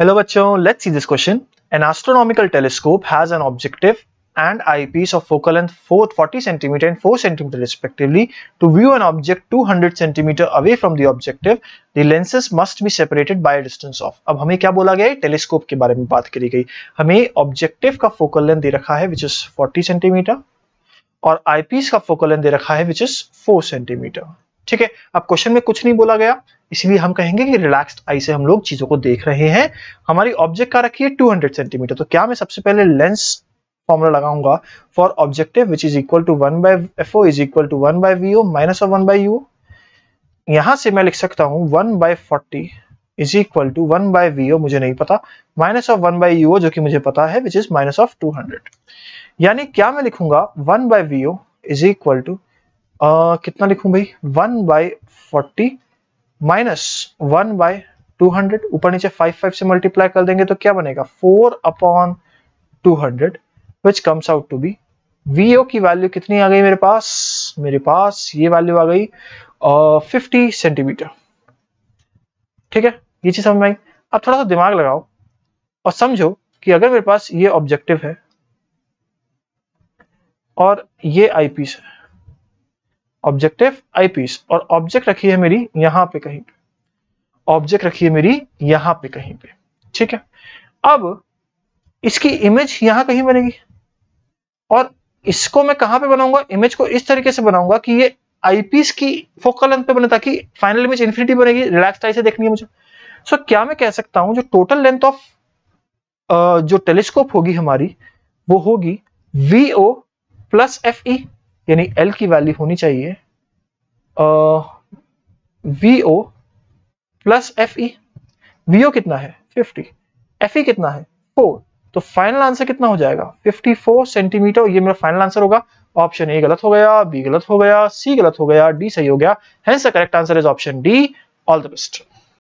hello बच्चों let's see this question an astronomical telescope has an objective and eyepiece of focal length 440 centimetre and 4 centimetre respectively to view an object 200 centimetre away from the objective the lenses must be separated by distance of अब हमें क्या बोला गया telescope के बारे में बात करी गई हमें ऑब्जेक्टिव का फोकल लेंथ दे रखा है विच इज फोर्टी सेंटीमीटर और आईपीस का फोकल लेंथ दे रखा है विच इज फोर सेंटीमीटर ठीक है अब क्वेश्चन में कुछ नहीं बोला गया इसलिए हम कहेंगे कि रिलैक्स्ड आई से हम लोग चीजों को देख रहे हैं हमारी ऑब्जेक्ट का रखिए 200 सेंटीमीटर तो क्या मैं सबसे पहले लेंस फॉर्मूला लगाऊंगा for objective which is equal to one by F O is equal to one by V O minus of one by U यहां से मैं लिख सकता हूं one by forty is equal to one by V O मुझे नहीं पता minus of one by U जो कि मुझे पता है which is minus of two hundred यानी क्या मैं लिखूंगा one by V O is equal to कितना लिखूं भाई one by forty minus one by two hundred ऊपर नीचे फाइव फाइव से मल्टीप्लाई कर देंगे तो क्या बनेगा four upon two hundred which comes out to be VO की वैल्यू कितनी आ गई मेरे पास मेरे पास ये वैल्यू आ गई फिफ्टी सेंटीमीटर ठीक है ये चीज समझ में आई अब थोड़ा सा दिमाग लगाओ और समझो कि अगर मेरे पास ये ऑब्जेक्टिव है और ये आईपीस है ऑब्जेक्टिव आईपीस और ऑब्जेक्ट रखी है मेरी यहां पे कहीं पे ऑब्जेक्ट रखी है मेरी यहां पे कहीं पे ठीक है अब इसकी इमेज यहां कहीं बनेगी और इसको मैं कहां पे बनाऊंगा इमेज को इस तरीके से बनाऊंगा कि ये आईपीस की फोकल लेंथ पे बने ताकि फाइनल इमेज इन्फिनिटी बनेगी रिलैक्स आई से देखनी है मुझे सो क्या मैं कह सकता हूं जो टोटल लेंथ ऑफ जो टेलीस्कोप होगी हमारी वो होगी V O plus F E यानी एल की वैल्यू होनी चाहिए V O plus F E V O कितना है 50 एफ ई कितना है 4 तो फाइनल आंसर कितना हो जाएगा 54 सेंटीमीटर ये मेरा फाइनल आंसर होगा ऑप्शन ए गलत हो गया बी गलत हो गया सी गलत हो गया डी सही हो गया hence the correct answer is option D all the best